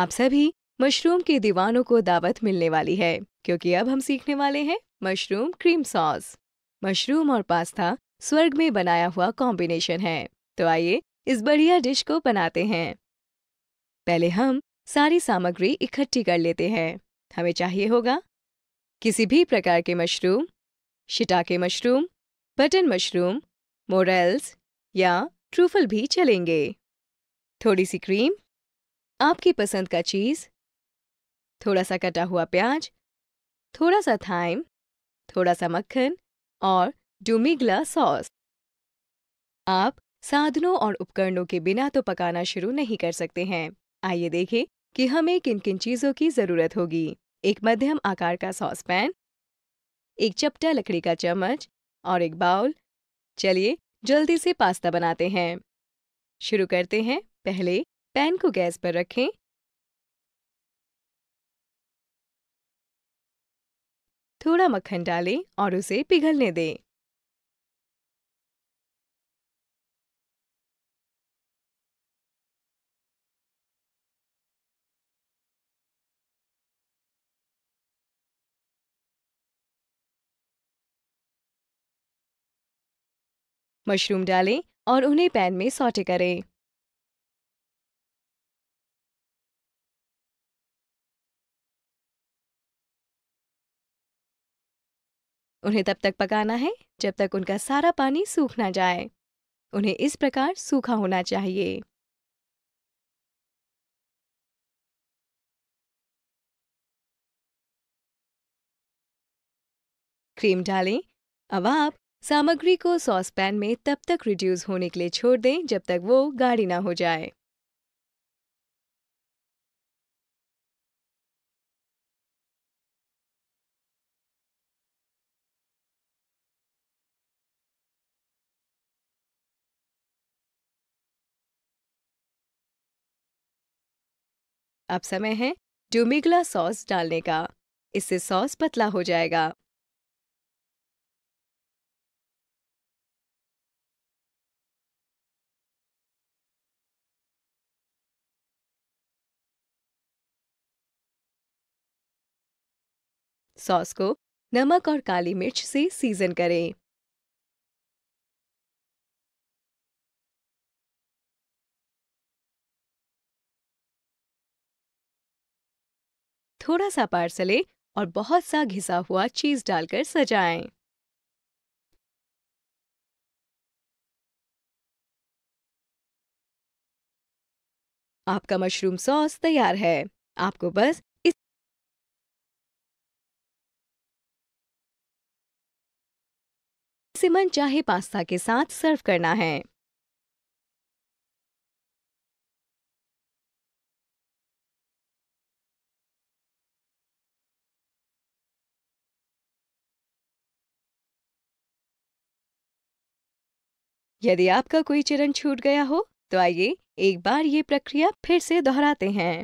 आप सभी मशरूम के दीवानों को दावत मिलने वाली है क्योंकि अब हम सीखने वाले हैं मशरूम क्रीम सॉस मशरूम और पास्ता स्वर्ग में बनाया हुआ कॉम्बिनेशन है तो आइए इस बढ़िया डिश को बनाते हैं पहले हम सारी सामग्री इकट्ठी कर लेते हैं हमें चाहिए होगा किसी भी प्रकार के mushroom shiitake mushroom button mushroom morels या ट्रूफल भी चलेंगे थोड़ी सी क्रीम आपकी पसंद का चीज थोड़ा सा कटा हुआ प्याज थोड़ा सा थाइम थोड़ा सा मक्खन और डुमिगला सॉस आप साधनों और उपकरणों के बिना तो पकाना शुरू नहीं कर सकते हैं आइए देखें कि हमें किन किन चीजों की जरूरत होगी एक मध्यम आकार का सॉस पैन एक चपटा लकड़ी का चम्मच और एक बाउल चलिए जल्दी से पास्ता बनाते हैं शुरू करते हैं पहले पैन को गैस पर रखें थोड़ा मक्खन डालें और उसे पिघलने दें मशरूम डालें और उन्हें पैन में सौटे करें उन्हें तब तक पकाना है जब तक उनका सारा पानी सूख ना जाए उन्हें इस प्रकार सूखा होना चाहिए क्रीम डालें अब आप सामग्री को सॉस पैन में तब तक रिड्यूस होने के लिए छोड़ दें जब तक वो गाढ़ी ना हो जाए अब समय है डोमिगला सॉस डालने का इससे सॉस पतला हो जाएगा सॉस को नमक और काली मिर्च से सीजन करें थोड़ा सा पार्सले और बहुत सा घिसा हुआ चीज डालकर सजाएं। आपका मशरूम सॉस तैयार है आपको बस इस सिमन चाहे पास्ता के साथ सर्व करना है यदि आपका कोई चरण छूट गया हो तो आइए एक बार ये प्रक्रिया फिर से दोहराते हैं